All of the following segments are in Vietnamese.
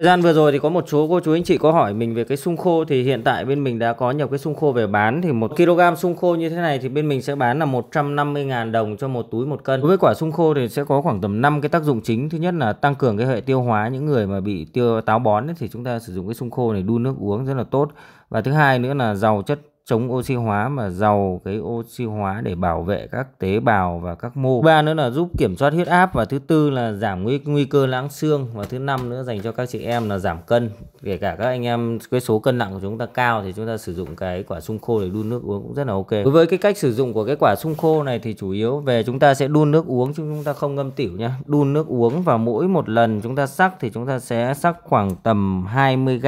Thời gian vừa rồi thì có một số cô chú anh chị có hỏi mình về cái sung khô thì hiện tại bên mình đã có nhiều cái sung khô về bán thì một kg sung khô như thế này thì bên mình sẽ bán là 150.000 đồng cho một túi một cân. Đối với quả sung khô thì sẽ có khoảng tầm 5 cái tác dụng chính. Thứ nhất là tăng cường cái hệ tiêu hóa những người mà bị tiêu táo bón ấy, thì chúng ta sử dụng cái sung khô này đun nước uống rất là tốt. Và thứ hai nữa là giàu chất chống oxy hóa mà giàu cái oxy hóa để bảo vệ các tế bào và các mô. Ba nữa là giúp kiểm soát huyết áp và thứ tư là giảm nguy, nguy cơ loãng xương và thứ năm nữa dành cho các chị em là giảm cân. Kể cả các anh em cái số cân nặng của chúng ta cao thì chúng ta sử dụng cái quả sung khô để đun nước uống cũng rất là ok. Đối với cái cách sử dụng của cái quả sung khô này thì chủ yếu về chúng ta sẽ đun nước uống chứ chúng ta không ngâm tiểu nhá. Đun nước uống và mỗi một lần chúng ta sắc thì chúng ta sẽ sắc khoảng tầm 20 g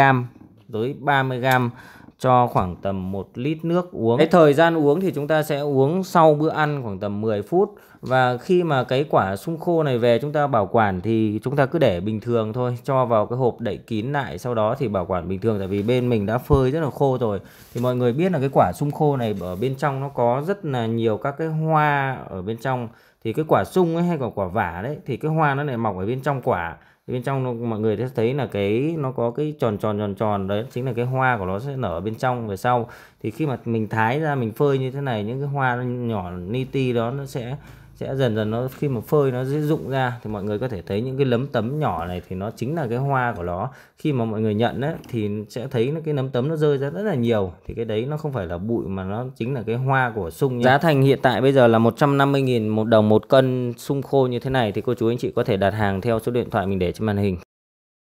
tới 30 gram cho khoảng tầm 1 lít nước uống. Cái thời gian uống thì chúng ta sẽ uống sau bữa ăn khoảng tầm 10 phút và khi mà cái quả sung khô này về chúng ta bảo quản thì chúng ta cứ để bình thường thôi, cho vào cái hộp đậy kín lại sau đó thì bảo quản bình thường tại vì bên mình đã phơi rất là khô rồi. Thì mọi người biết là cái quả sung khô này ở bên trong nó có rất là nhiều các cái hoa ở bên trong thì cái quả sung ấy hay còn quả vả đấy thì cái hoa nó lại mọc ở bên trong quả bên trong nó, mọi người sẽ thấy là cái nó có cái tròn tròn tròn tròn đấy chính là cái hoa của nó sẽ nở bên trong về sau thì khi mà mình thái ra mình phơi như thế này những cái hoa nhỏ li ti đó nó sẽ sẽ dần dần nó khi mà phơi nó sẽ rụng ra thì mọi người có thể thấy những cái lấm tấm nhỏ này thì nó chính là cái hoa của nó khi mà mọi người nhận ấy, thì sẽ thấy cái nấm tấm nó rơi ra rất là nhiều thì cái đấy nó không phải là bụi mà nó chính là cái hoa của sung nhé. giá thành hiện tại bây giờ là 150.000 một đồng một cân sung khô như thế này thì cô chú anh chị có thể đặt hàng theo số điện thoại mình để trên màn hình